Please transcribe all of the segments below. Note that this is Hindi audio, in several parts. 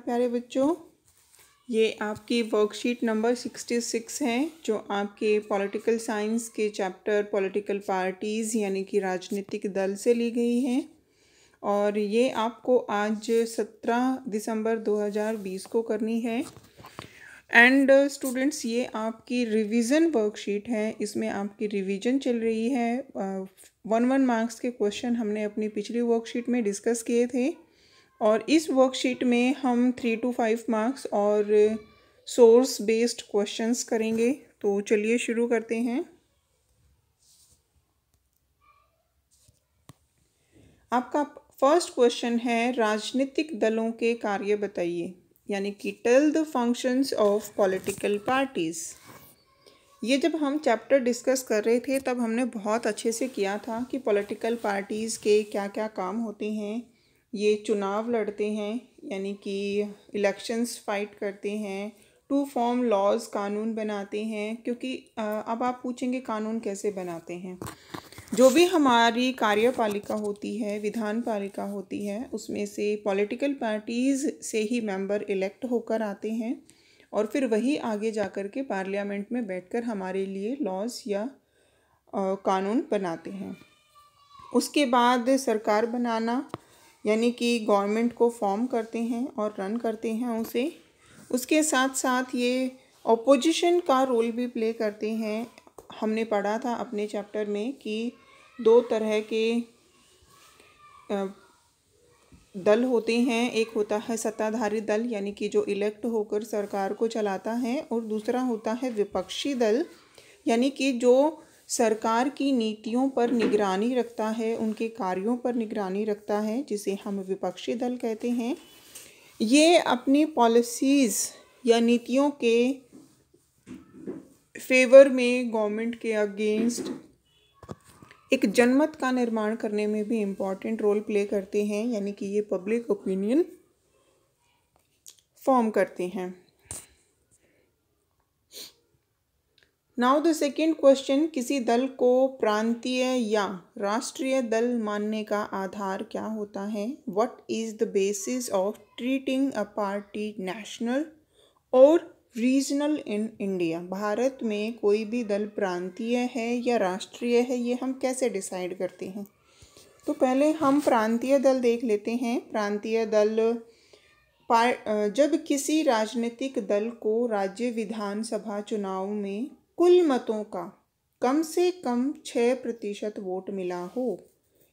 प्यारे बच्चों ये आपकी वर्कशीट नंबर सिक्सटी सिक्स है जो आपके पॉलिटिकल साइंस के चैप्टर पॉलिटिकल पार्टीज़ यानी कि राजनीतिक दल से ली गई है और ये आपको आज सत्रह दिसंबर दो हज़ार बीस को करनी है एंड स्टूडेंट्स uh, ये आपकी रिवीजन वर्कशीट है इसमें आपकी रिवीजन चल रही है वन वन मार्क्स के क्वेश्चन हमने अपनी पिछली वर्कशीट में डिस्कस किए थे और इस वर्कशीट में हम थ्री टू फाइव मार्क्स और सोर्स बेस्ड क्वेश्चंस करेंगे तो चलिए शुरू करते हैं आपका फर्स्ट क्वेश्चन है राजनीतिक दलों के कार्य बताइए यानी कि tell the functions of political parties ये जब हम चैप्टर डिस्कस कर रहे थे तब हमने बहुत अच्छे से किया था कि पॉलिटिकल पार्टीज़ के क्या क्या काम होते हैं ये चुनाव लड़ते हैं यानी कि इलेक्शंस फाइट करते हैं टू फॉर्म लॉज कानून बनाते हैं क्योंकि अब आप पूछेंगे कानून कैसे बनाते हैं जो भी हमारी कार्यपालिका होती है विधान पालिका होती है उसमें से पॉलिटिकल पार्टीज़ से ही मेंबर इलेक्ट होकर आते हैं और फिर वही आगे जा कर के पार्लियामेंट में बैठकर हमारे लिए लॉज या आ, कानून बनाते हैं उसके बाद सरकार बनाना यानी कि गवर्नमेंट को फॉर्म करते हैं और रन करते हैं उसे उसके साथ साथ ये ऑपोजिशन का रोल भी प्ले करते हैं हमने पढ़ा था अपने चैप्टर में कि दो तरह के दल होते हैं एक होता है सत्ताधारी दल यानी कि जो इलेक्ट होकर सरकार को चलाता है और दूसरा होता है विपक्षी दल यानी कि जो सरकार की नीतियों पर निगरानी रखता है उनके कार्यों पर निगरानी रखता है जिसे हम विपक्षी दल कहते हैं ये अपनी पॉलिसीज़ या नीतियों के फेवर में गवर्नमेंट के अगेंस्ट एक जनमत का निर्माण करने में भी इम्पॉर्टेंट रोल प्ले करते हैं यानी कि ये पब्लिक ओपिनियन फॉर्म करते हैं नाउ द सेकेंड क्वेश्चन किसी दल को प्रांतीय या राष्ट्रीय दल मानने का आधार क्या होता है what is the basis of treating a party national और रीजनल इन इंडिया भारत में कोई भी दल प्रांतीय है या राष्ट्रीय है ये हम कैसे डिसाइड करते हैं तो पहले हम प्रांतीय दल देख लेते हैं प्रांतीय दल पार जब किसी राजनीतिक दल को राज्य विधानसभा चुनाव में कुल मतों का कम से कम छः प्रतिशत वोट मिला हो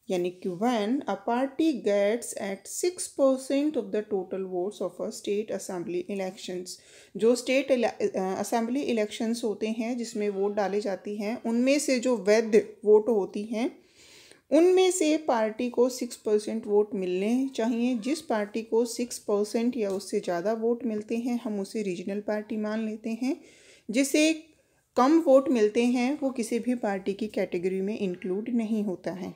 यानी कि when a party gets at six percent of the total votes of a state assembly elections जो स्टेट असेंबली इलेक्शंस होते हैं जिसमें वोट डाले जाती हैं उनमें से जो वैध वोट होती हैं उनमें से पार्टी को सिक्स परसेंट वोट मिलने चाहिए जिस पार्टी को सिक्स परसेंट या उससे ज़्यादा वोट मिलते हैं हम उसे रीजनल पार्टी मान लेते हैं जिसे कम वोट मिलते हैं वो किसी भी पार्टी की कैटेगरी में इंक्लूड नहीं होता है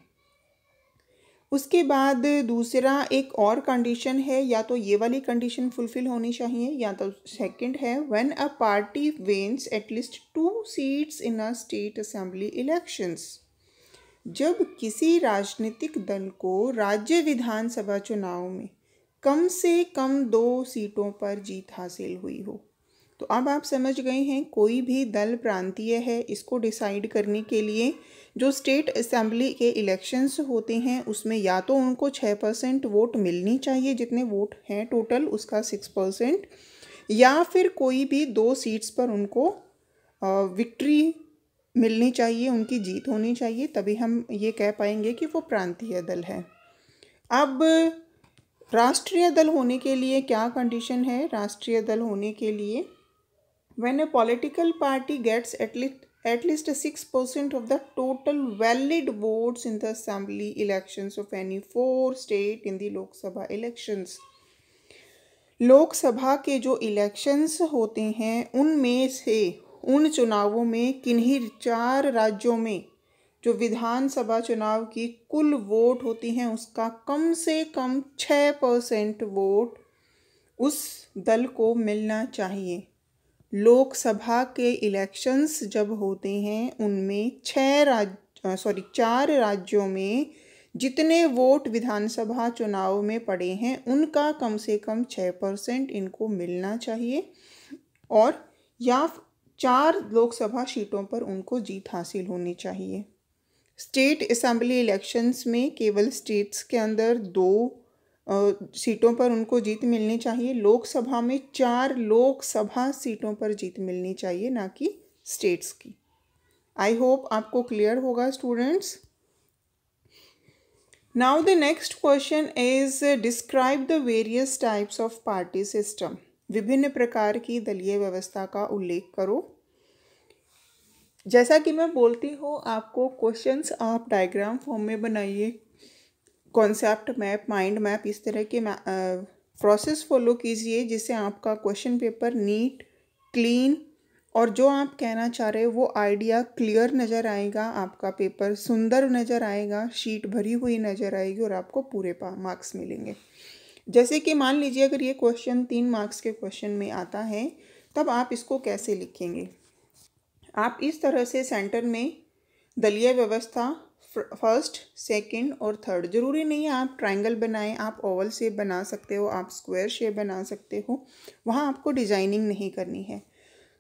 उसके बाद दूसरा एक और कंडीशन है या तो ये वाली कंडीशन फुलफिल होनी चाहिए या तो सेकंड है when a party wins at least two seats in a state assembly elections जब किसी राजनीतिक दल को राज्य विधानसभा चुनाव में कम से कम दो सीटों पर जीत हासिल हुई हो तो अब आप समझ गए हैं कोई भी दल प्रांतीय है इसको डिसाइड करने के लिए जो स्टेट असेंबली के इलेक्शंस होते हैं उसमें या तो उनको छः परसेंट वोट मिलनी चाहिए जितने वोट हैं टोटल उसका सिक्स परसेंट या फिर कोई भी दो सीट्स पर उनको विक्ट्री मिलनी चाहिए उनकी जीत होनी चाहिए तभी हम ये कह पाएंगे कि वो प्रांतीय दल है अब राष्ट्रीय दल होने के लिए क्या कंडीशन है राष्ट्रीय दल होने के लिए when a political party gets at least at least six percent of the total valid votes in the assembly elections of any four state in the Lok Sabha elections. लोक सभा के जो इलेक्शंस होते हैं उनमें से उन चुनावों में किन्हीं चार राज्यों में जो विधानसभा चुनाव की कुल वोट होती हैं उसका कम से कम छः परसेंट वोट उस दल को मिलना चाहिए लोकसभा के इलेक्शंस जब होते हैं उनमें छः राज्य सॉरी चार राज्यों में जितने वोट विधानसभा चुनाव में पड़े हैं उनका कम से कम छः परसेंट इनको मिलना चाहिए और या चार लोकसभा सीटों पर उनको जीत हासिल होनी चाहिए स्टेट असम्बली इलेक्शंस में केवल स्टेट्स के अंदर दो सीटों पर उनको जीत मिलनी चाहिए लोकसभा में चार लोकसभा सीटों पर जीत मिलनी चाहिए ना कि स्टेट्स की आई होप आपको क्लियर होगा students now the next question is describe the various types of party system विभिन्न प्रकार की दलीय व्यवस्था का उल्लेख करो जैसा कि मैं बोलती हूँ आपको क्वेश्चंस आप डायग्राम फॉर्म में बनाइए कॉन्सेप्ट मैप माइंड मैप इस तरह के प्रोसेस फॉलो कीजिए जिससे आपका क्वेश्चन पेपर नीट क्लीन और जो आप कहना चाह रहे हो वो आइडिया क्लियर नज़र आएगा आपका पेपर सुंदर नज़र आएगा शीट भरी हुई नज़र आएगी और आपको पूरे मार्क्स मिलेंगे जैसे कि मान लीजिए अगर ये क्वेश्चन तीन मार्क्स के क्वेश्चन में आता है तब आप इसको कैसे लिखेंगे आप इस तरह से सेंटर में दलीय व्यवस्था फर्स्ट सेकंड और थर्ड ज़रूरी नहीं है आप ट्रायंगल बनाएं आप ओवल शेप बना सकते हो आप स्क्वायर शेप बना सकते हो वहाँ आपको डिजाइनिंग नहीं करनी है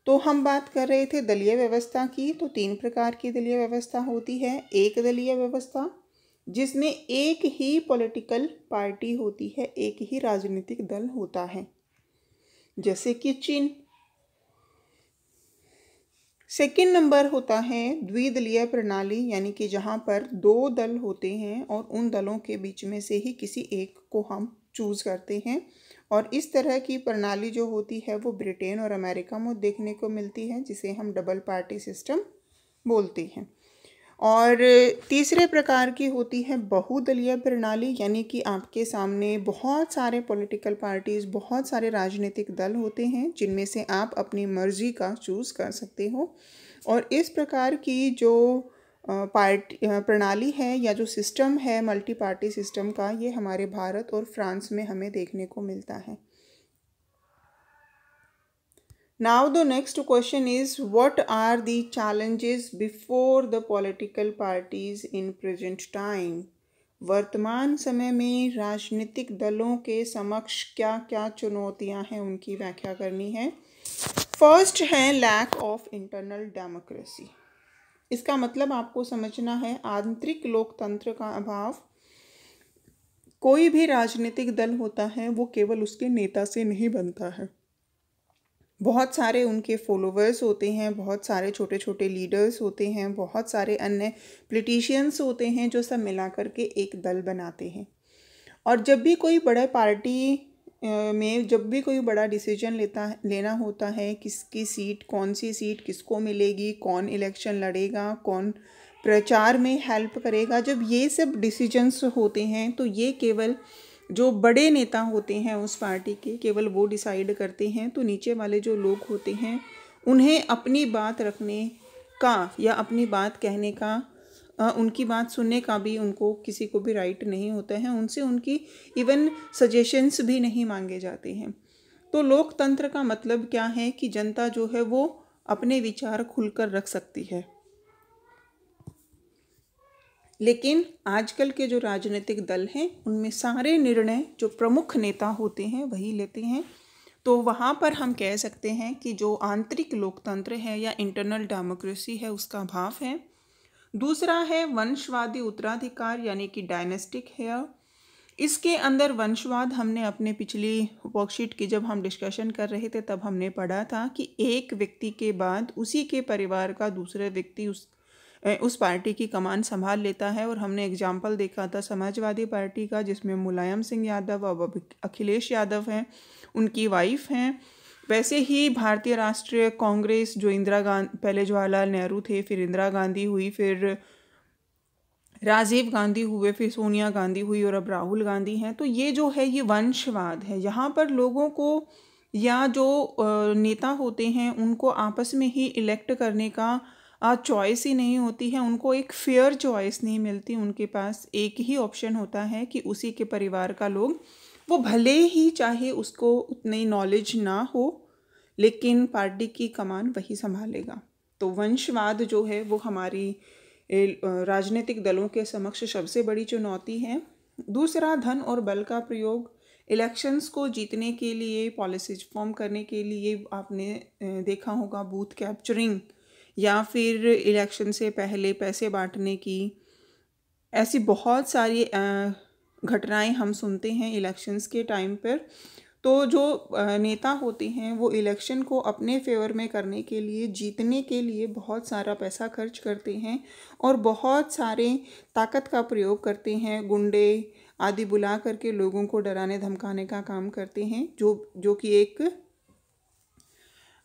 तो हम बात कर रहे थे दलीय व्यवस्था की तो तीन प्रकार की दलीय व्यवस्था होती है एक दलीय व्यवस्था जिसमें एक ही पॉलिटिकल पार्टी होती है एक ही राजनीतिक दल होता है जैसे कि चीन सेकेंड नंबर होता है द्विदलीय प्रणाली यानी कि जहाँ पर दो दल होते हैं और उन दलों के बीच में से ही किसी एक को हम चूज़ करते हैं और इस तरह की प्रणाली जो होती है वो ब्रिटेन और अमेरिका में देखने को मिलती है जिसे हम डबल पार्टी सिस्टम बोलते हैं और तीसरे प्रकार की होती है बहुदलीय प्रणाली यानी कि आपके सामने बहुत सारे पॉलिटिकल पार्टीज़ बहुत सारे राजनीतिक दल होते हैं जिनमें से आप अपनी मर्ज़ी का चूज़ कर सकते हो और इस प्रकार की जो पार्टी प्रणाली है या जो सिस्टम है मल्टी पार्टी सिस्टम का ये हमारे भारत और फ्रांस में हमें देखने को मिलता है Now the next question is what are the challenges before the political parties in present time? वर्तमान समय में राजनीतिक दलों के समक्ष क्या क्या चुनौतियां हैं उनकी व्याख्या करनी है फर्स्ट है लैक ऑफ इंटरनल डेमोक्रेसी इसका मतलब आपको समझना है आंतरिक लोकतंत्र का अभाव कोई भी राजनीतिक दल होता है वो केवल उसके नेता से नहीं बनता है बहुत सारे उनके फॉलोवर्स होते हैं बहुत सारे छोटे छोटे लीडर्स होते हैं बहुत सारे अन्य पोलिटिशियंस होते हैं जो सब मिला करके एक दल बनाते हैं और जब भी कोई बड़ा पार्टी में जब भी कोई बड़ा डिसीजन लेता लेना होता है किसकी सीट कौन सी सीट किसको मिलेगी कौन इलेक्शन लड़ेगा कौन प्रचार में हेल्प करेगा जब ये सब डिसीजंस होते हैं तो ये केवल जो बड़े नेता होते हैं उस पार्टी के केवल वो डिसाइड करते हैं तो नीचे वाले जो लोग होते हैं उन्हें अपनी बात रखने का या अपनी बात कहने का आ, उनकी बात सुनने का भी उनको किसी को भी राइट नहीं होता है उनसे उनकी इवन सजेशंस भी नहीं मांगे जाते हैं तो लोकतंत्र का मतलब क्या है कि जनता जो है वो अपने विचार खुलकर रख सकती है लेकिन आजकल के जो राजनीतिक दल हैं उनमें सारे निर्णय जो प्रमुख नेता होते हैं वही लेते हैं तो वहाँ पर हम कह सकते हैं कि जो आंतरिक लोकतंत्र है या इंटरनल डेमोक्रेसी है उसका अभाव है दूसरा है वंशवादी उत्तराधिकार यानी कि डायनेस्टिक है इसके अंदर वंशवाद हमने अपने पिछली वर्कशीट की जब हम डिस्कशन कर रहे थे तब हमने पढ़ा था कि एक व्यक्ति के बाद उसी के परिवार का दूसरा व्यक्ति उस उस पार्टी की कमान संभाल लेता है और हमने एग्जाम्पल देखा था समाजवादी पार्टी का जिसमें मुलायम सिंह यादव अब अखिलेश यादव हैं उनकी वाइफ हैं वैसे ही भारतीय राष्ट्रीय कांग्रेस जो इंदिरा गांधी पहले जवाहरलाल नेहरू थे फिर इंदिरा गांधी हुई फिर राजीव गांधी हुए फिर सोनिया गांधी हुई और अब राहुल गांधी हैं तो ये जो है ये वंशवाद है यहाँ पर लोगों को या जो नेता होते हैं उनको आपस में ही इलेक्ट करने का चॉइस ही नहीं होती है उनको एक फेयर चॉइस नहीं मिलती उनके पास एक ही ऑप्शन होता है कि उसी के परिवार का लोग वो भले ही चाहे उसको उतनी नॉलेज ना हो लेकिन पार्टी की कमान वही संभालेगा तो वंशवाद जो है वो हमारी राजनीतिक दलों के समक्ष सबसे बड़ी चुनौती है दूसरा धन और बल का प्रयोग इलेक्शंस को जीतने के लिए पॉलिसीज फॉर्म करने के लिए आपने देखा होगा बूथ कैप्चरिंग या फिर इलेक्शन से पहले पैसे बांटने की ऐसी बहुत सारी घटनाएं हम सुनते हैं इलेक्शंस के टाइम पर तो जो नेता होते हैं वो इलेक्शन को अपने फेवर में करने के लिए जीतने के लिए बहुत सारा पैसा खर्च करते हैं और बहुत सारे ताकत का प्रयोग करते हैं गुंडे आदि बुला करके लोगों को डराने धमकाने का काम करते हैं जो जो कि एक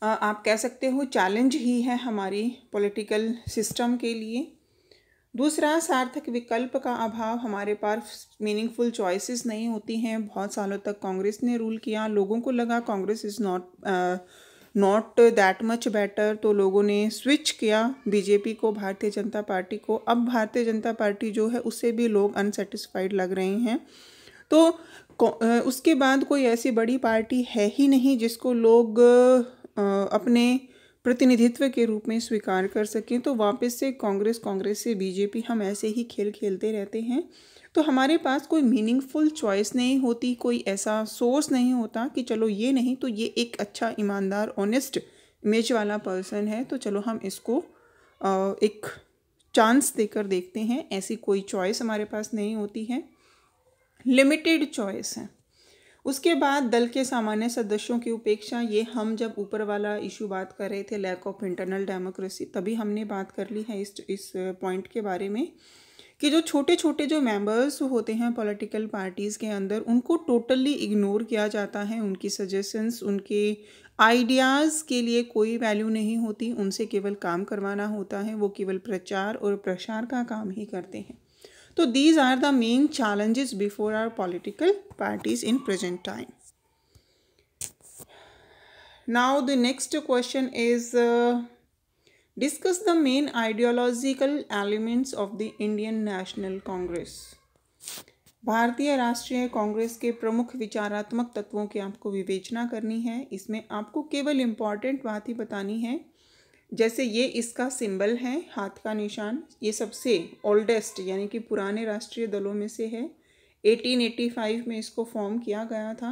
आप कह सकते हो चैलेंज ही है हमारी पॉलिटिकल सिस्टम के लिए दूसरा सार्थक विकल्प का अभाव हमारे पास मीनिंगफुल चॉइसेस नहीं होती हैं बहुत सालों तक कांग्रेस ने रूल किया लोगों को लगा Congress is not not that much better तो लोगों ने स्विच किया बीजेपी को भारतीय जनता पार्टी को अब भारतीय जनता पार्टी जो है उससे भी लोग अनसेटिस्फाइड लग रहे हैं तो उसके बाद कोई ऐसी बड़ी पार्टी है ही नहीं जिसको लोग अपने प्रतिनिधित्व के रूप में स्वीकार कर सकें तो वापस से कांग्रेस कांग्रेस से बीजेपी हम ऐसे ही खेल खेलते रहते हैं तो हमारे पास कोई मीनिंगफुल चॉइस नहीं होती कोई ऐसा सोर्स नहीं होता कि चलो ये नहीं तो ये एक अच्छा ईमानदार ऑनेस्ट इमेज वाला पर्सन है तो चलो हम इसको एक चांस देकर देखते हैं ऐसी कोई चॉइस हमारे पास नहीं होती है लिमिटेड चॉइस है उसके बाद दल के सामान्य सदस्यों की उपेक्षा ये हम जब ऊपर वाला इशू बात कर रहे थे लैक ऑफ इंटरनल डेमोक्रेसी तभी हमने बात कर ली है इस इस पॉइंट के बारे में कि जो छोटे छोटे जो मेंबर्स होते हैं पॉलिटिकल पार्टीज़ के अंदर उनको टोटली इग्नोर किया जाता है उनकी सजेशंस उनके आइडियाज़ के लिए कोई वैल्यू नहीं होती उनसे केवल काम करवाना होता है वो केवल प्रचार और प्रसार का काम ही करते हैं तो these are the main challenges before are political parties in present time now the next question is discuss the main ideological elements of the Indian National Congress Bharatiya Rashtriya Congress के प्रमुख विचारात्मक तत्वों की आपको विवेचना करनी है इसमें आपको केवल इम्पॉर्टेंट बात ही बतानी है जैसे ये इसका सिंबल है हाथ का निशान ये सबसे ओल्डेस्ट यानी कि पुराने राष्ट्रीय दलों में से है 1885 में इसको फॉर्म किया गया था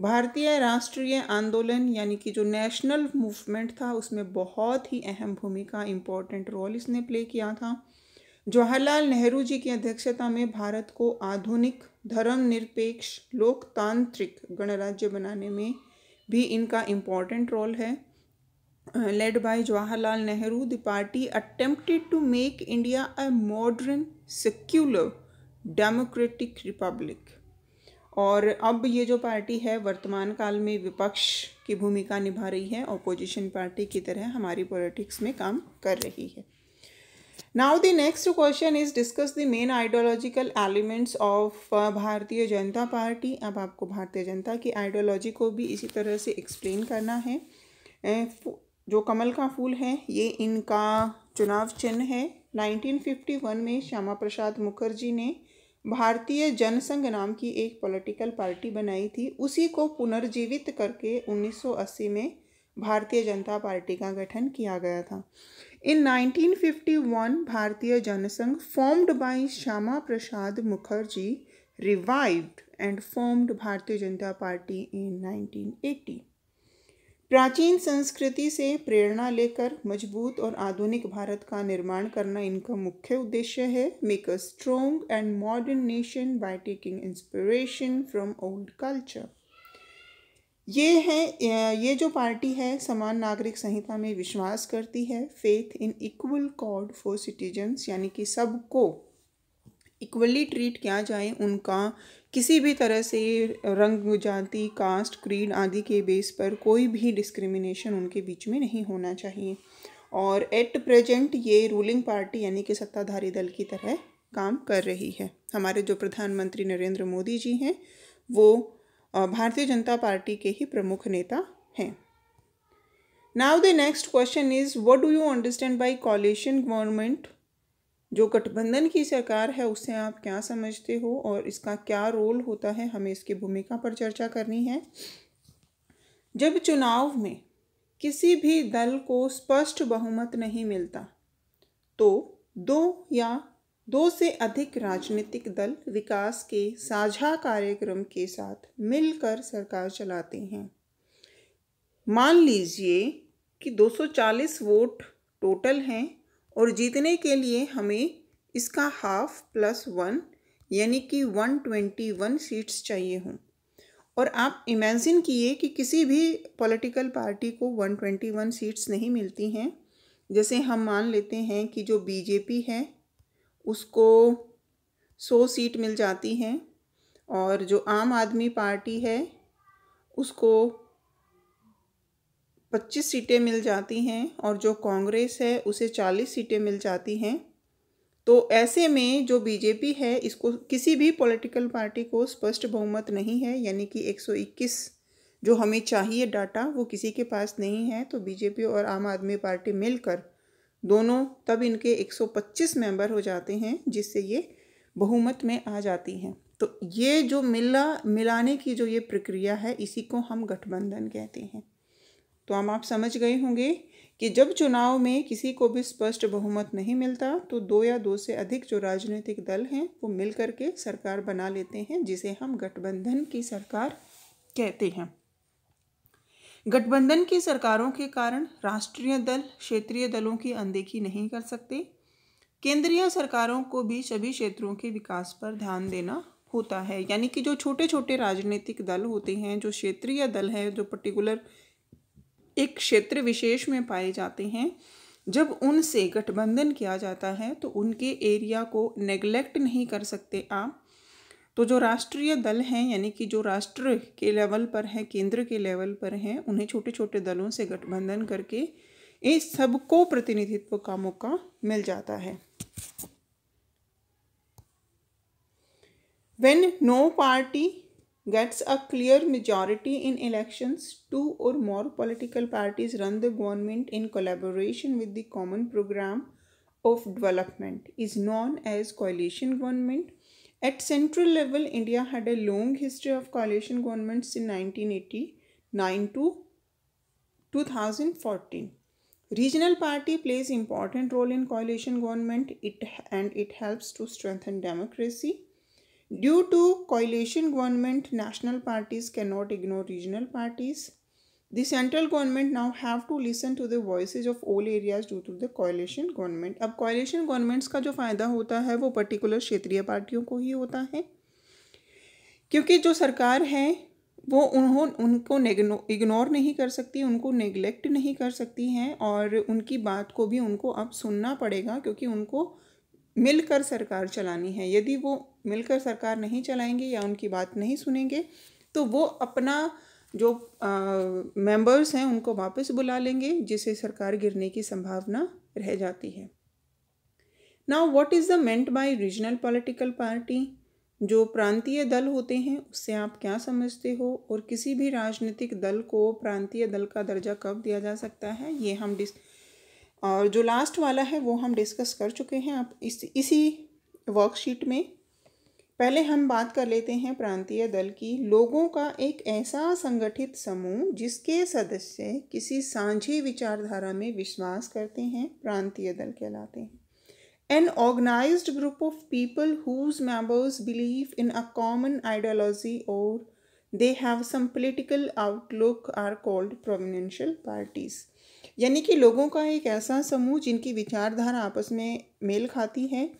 भारतीय राष्ट्रीय आंदोलन यानी कि जो नेशनल मूवमेंट था उसमें बहुत ही अहम भूमिका इम्पोर्टेंट रोल इसने प्ले किया था जवाहरलाल नेहरू जी की अध्यक्षता में भारत को आधुनिक धर्मनिरपेक्ष लोकतांत्रिक गणराज्य बनाने में भी इनका इम्पोर्टेंट रोल है led by Jawaharlal Nehru, the party attempted to make India a modern, secular, democratic republic. और अब ये जो पार्टी है वर्तमान काल में विपक्ष की भूमिका निभा रही है ऑपोजिशन पार्टी की तरह हमारी पॉलिटिक्स में काम कर रही है now the next question is discuss the main ideological elements of Bharatiya Janata party अब आपको भारतीय जनता की आइडियोलॉजी को भी इसी तरह से एक्सप्लेन करना है जो कमल का फूल है ये इनका चुनाव चिन्ह है 1951 में श्यामा प्रसाद मुखर्जी ने भारतीय जनसंघ नाम की एक पॉलिटिकल पार्टी बनाई थी उसी को पुनर्जीवित करके 1980 में भारतीय जनता पार्टी का गठन किया गया था in 1951 Bharatiya Jansangh formed by Shyama Prasad Mukherjee revived and formed Bharatiya Janata party इन 1980. प्राचीन संस्कृति से प्रेरणा लेकर मजबूत और आधुनिक भारत का निर्माण करना इनका मुख्य उद्देश्य है make a strong and modern nation by taking inspiration from old culture ये है ये जो पार्टी है समान नागरिक संहिता में विश्वास करती है faith in equal code for citizens यानी कि सबको इक्वली ट्रीट किया जाए उनका किसी भी तरह से रंग जाति कास्ट क्रीड आदि के बेस पर कोई भी डिस्क्रिमिनेशन उनके बीच में नहीं होना चाहिए और एट प्रेजेंट ये रूलिंग पार्टी यानी कि सत्ताधारी दल की तरह काम कर रही है हमारे जो प्रधानमंत्री नरेंद्र मोदी जी हैं वो भारतीय जनता पार्टी के ही प्रमुख नेता हैं now the next question is what do you understand by coalition government जो गठबंधन की सरकार है उससे आप क्या समझते हो और इसका क्या रोल होता है हमें इसकी भूमिका पर चर्चा करनी है जब चुनाव में किसी भी दल को स्पष्ट बहुमत नहीं मिलता तो दो या दो से अधिक राजनीतिक दल विकास के साझा कार्यक्रम के साथ मिलकर सरकार चलाते हैं मान लीजिए कि 240 वोट टोटल हैं और जीतने के लिए हमें इसका हाफ प्लस वन यानी कि वन ट्वेंटी वन सीट्स चाहिए हों और आप इमेजिन किए कि किसी भी पॉलिटिकल पार्टी को वन ट्वेंटी वन सीट्स नहीं मिलती हैं जैसे हम मान लेते हैं कि जो बीजेपी है उसको सौ सीट मिल जाती हैं और जो आम आदमी पार्टी है उसको पच्चीस सीटें मिल जाती हैं और जो कांग्रेस है उसे चालीस सीटें मिल जाती हैं तो ऐसे में जो बीजेपी है इसको किसी भी पॉलिटिकल पार्टी को स्पष्ट बहुमत नहीं है यानी कि 121 जो हमें चाहिए डाटा वो किसी के पास नहीं है तो बीजेपी और आम आदमी पार्टी मिलकर दोनों तब इनके 125 मेंबर हो जाते हैं जिससे ये बहुमत में आ जाती हैं तो ये जो मिला मिलाने की जो ये प्रक्रिया है इसी को हम गठबंधन कहते हैं तो हम आप समझ गए होंगे कि जब चुनाव में किसी को भी स्पष्ट बहुमत नहीं मिलता तो दो या दो से अधिक जो राजनीतिक दल हैं वो मिल के सरकार बना लेते हैं जिसे हम गठबंधन की सरकार कहते हैं गठबंधन की सरकारों के कारण राष्ट्रीय दल क्षेत्रीय दलों की अनदेखी नहीं कर सकते केंद्रीय सरकारों को भी सभी क्षेत्रों के विकास पर ध्यान देना होता है यानी कि जो छोटे छोटे राजनीतिक दल होते हैं जो क्षेत्रीय दल है जो पर्टिकुलर एक क्षेत्र विशेष में पाए जाते हैं जब उनसे गठबंधन किया जाता है तो उनके एरिया को नेग्लेक्ट नहीं कर सकते आप तो जो राष्ट्रीय दल हैं यानी कि जो राष्ट्र के लेवल पर हैं केंद्र के लेवल पर हैं उन्हें छोटे छोटे दलों से गठबंधन करके इन सबको प्रतिनिधित्व का मौका मिल जाता है when no party gets a clear majority in elections, two or more political parties run the government in collaboration with the common program of development is known as coalition government. At central level, India had a long history of coalition governments in 1989 to 2014. Regional party plays important role in coalition government it, and it helps to strengthen democracy. Due to coalition government, national parties cannot ignore regional parties. The central government now have to listen to the voices of all areas due to the coalition government. अब coalition governments का जो फ़ायदा होता है वो पर्टिकुलर क्षेत्रीय पार्टियों को ही होता है क्योंकि जो सरकार है वो उन्हों उनको इग्नोर नहीं कर सकती उनको नेग्लेक्ट नहीं कर सकती हैं और उनकी बात को भी उनको अब सुनना पड़ेगा क्योंकि उनको मिलकर सरकार चलानी है यदि वो मिलकर सरकार नहीं चलाएंगे या उनकी बात नहीं सुनेंगे तो वो अपना जो मेंबर्स हैं उनको वापस बुला लेंगे जिससे सरकार गिरने की संभावना रह जाती है now what is the meant by regional political party जो प्रांतीय दल होते हैं उससे आप क्या समझते हो और किसी भी राजनीतिक दल को प्रांतीय दल का दर्जा कब दिया जा सकता है ये हम डिस और जो लास्ट वाला है वो हम डिस्कस कर चुके हैं आप इस इसी वर्कशीट में पहले हम बात कर लेते हैं प्रांतीय दल की लोगों का एक ऐसा संगठित समूह जिसके सदस्य किसी साझी विचारधारा में विश्वास करते हैं प्रांतीय दल कहलाते हैं an organise group of people whose members believe in a common ideology और they have some political outlook are called provincial parties यानी कि लोगों का एक ऐसा समूह जिनकी विचारधारा आपस में मेल खाती है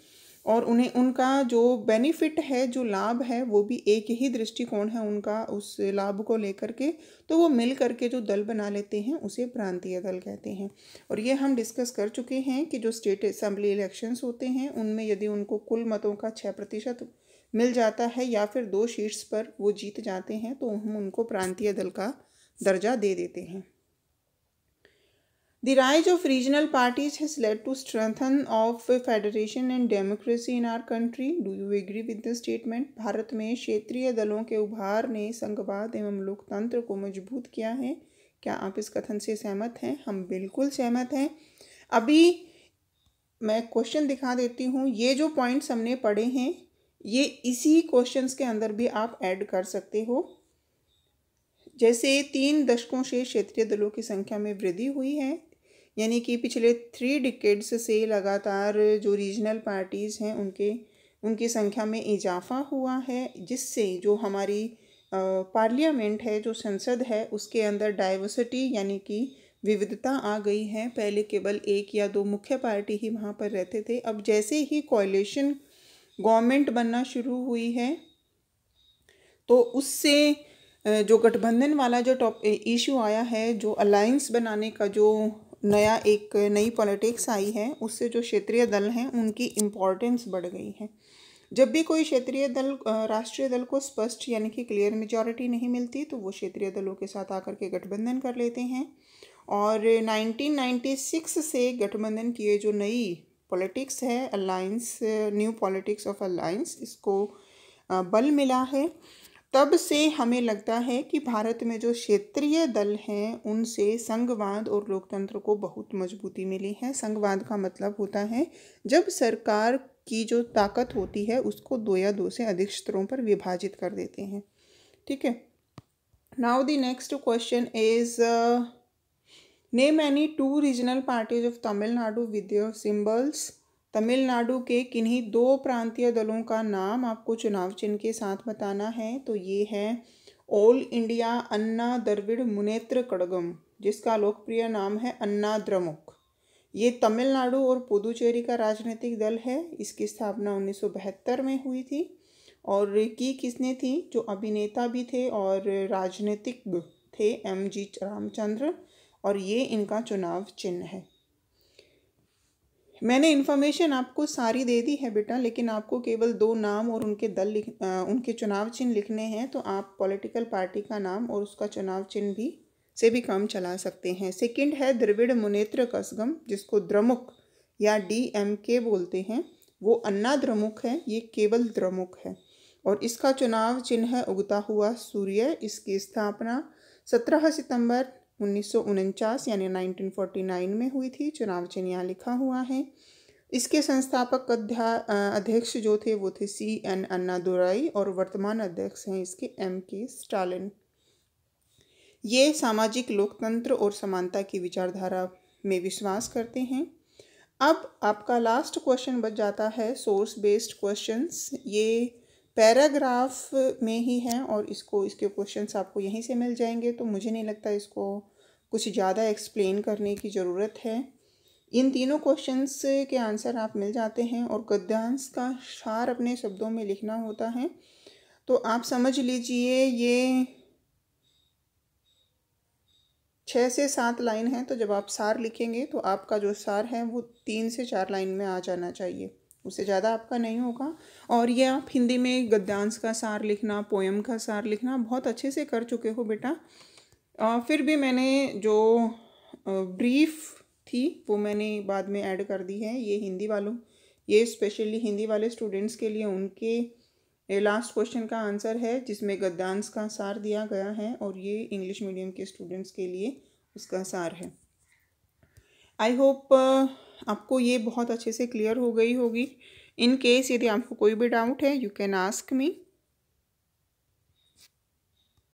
और उन्हें उनका जो बेनिफिट है जो लाभ है वो भी एक ही दृष्टिकोण है उनका उस लाभ को लेकर के तो वो मिल करके जो दल बना लेते हैं उसे प्रांतीय दल कहते हैं और ये हम डिस्कस कर चुके हैं कि जो स्टेट असम्बली इलेक्शंस होते हैं उनमें यदि उनको कुल मतों का छः प्रतिशत मिल जाता है या फिर दो शीट्स पर वो जीत जाते हैं तो हम उनको प्रांतीय दल का दर्जा दे देते हैं The rise of regional parties has led to strengthen of federation and democracy in our country. Do you agree with this statement? Bharat में क्षेत्रीय दलों के उभार ने संघवाद एवं लोकतंत्र को मजबूत किया है क्या आप इस कथन से सहमत हैं हम बिल्कुल सहमत हैं अभी मैं क्वेश्चन दिखा देती हूँ ये जो पॉइंट्स हमने पढ़े हैं ये इसी क्वेश्चंस के अंदर भी आप ऐड कर सकते हो जैसे तीन दशकों से क्षेत्रीय दलों की संख्या में वृद्धि हुई है यानी कि पिछले थ्री डिकेड्स से लगातार जो रीजनल पार्टीज़ हैं उनके उनकी संख्या में इजाफा हुआ है जिससे जो हमारी पार्लियामेंट है जो संसद है उसके अंदर डाइवर्सिटी यानी कि विविधता आ गई है पहले केवल एक या दो मुख्य पार्टी ही वहाँ पर रहते थे अब जैसे ही कोलेशन गवर्नमेंट बनना शुरू हुई है तो उससे जो गठबंधन वाला जो टॉप इशू आया है जो अलायंस बनाने का जो नया एक नई पॉलिटिक्स आई है उससे जो क्षेत्रीय दल हैं उनकी इम्पोर्टेंस बढ़ गई है जब भी कोई क्षेत्रीय दल राष्ट्रीय दल को स्पष्ट यानी कि क्लियर मेजॉरिटी नहीं मिलती तो वो क्षेत्रीय दलों के साथ आकर के गठबंधन कर लेते हैं और 1996 से गठबंधन किए जो नई पॉलिटिक्स है alliance new politics of alliance इसको बल मिला है तब से हमें लगता है कि भारत में जो क्षेत्रीय दल हैं उनसे संघवाद और लोकतंत्र को बहुत मजबूती मिली है संघवाद का मतलब होता है जब सरकार की जो ताकत होती है उसको दो या दो से अधिक स्तरों पर विभाजित कर देते हैं ठीक है now the next question is name any two regional parties of Tamil Nadu with your symbols Tamil Nadu के किन्हीं दो प्रांतीय दलों का नाम आपको चुनाव चिन्ह के साथ बताना है तो ये है ऑल इंडिया अन्ना द्रविड़ मुनेत्र कड़गम जिसका लोकप्रिय नाम है अन्ना द्रमुक ये तमिलनाडु और पुदुचेरी का राजनीतिक दल है इसकी स्थापना 1972 में हुई थी और की किसने थी जो अभिनेता भी थे और राजनीतिक थे एम जी रामचंद्र और ये इनका चुनाव चिन्ह है मैंने इन्फॉर्मेशन आपको सारी दे दी है बेटा लेकिन आपको केवल दो नाम और उनके दल लिख आ, उनके चुनाव चिन्ह लिखने हैं तो आप पॉलिटिकल पार्टी का नाम और उसका चुनाव चिन्ह भी से भी काम चला सकते हैं सेकंड है द्रविड़ मुनेत्र कसगम जिसको द्रमुक या डी एम के बोलते हैं वो अन्ना द्रमुक है ये केवल द्रमुक है और इसका चुनाव चिन्ह है उगता हुआ सूर्य इसकी स्थापना सत्रह सितंबर उन्नीस यानी 1949 में हुई थी चुनाव चिन्ह यहाँ लिखा हुआ है इसके संस्थापक अध्या अध्यक्ष जो थे वो थे सी एन अन्ना दुराई और वर्तमान अध्यक्ष हैं इसके एम के स्टालिन ये सामाजिक लोकतंत्र और समानता की विचारधारा में विश्वास करते हैं अब आपका लास्ट क्वेश्चन बच जाता है सोर्स बेस्ड क्वेश्चंस ये पैराग्राफ में ही हैं और इसको इसके क्वेश्चंस आपको यहीं से मिल जाएंगे तो मुझे नहीं लगता इसको कुछ ज़्यादा एक्सप्लेन करने की ज़रूरत है इन तीनों क्वेश्चंस के आंसर आप मिल जाते हैं और गद्यांश का सार अपने शब्दों में लिखना होता है तो आप समझ लीजिए ये छः से सात लाइन है तो जब आप सार लिखेंगे तो आपका जो सार है वो तीन से चार लाइन में आ जाना चाहिए उससे ज़्यादा आपका नहीं होगा और ये आप हिंदी में गद्यांश का सार लिखना पोएम का सार लिखना बहुत अच्छे से कर चुके हो बेटा फिर भी मैंने जो ब्रीफ थी वो मैंने बाद में ऐड कर दी है ये हिंदी वालों ये स्पेशली हिंदी वाले स्टूडेंट्स के लिए उनके लास्ट क्वेश्चन का आंसर है जिसमें गद्यांश का सार दिया गया है और ये इंग्लिश मीडियम के स्टूडेंट्स के लिए उसका सार है आई होप आपको ये बहुत अच्छे से क्लियर हो गई होगी इन केस यदि आपको कोई भी डाउट है यू कैन आस्क मी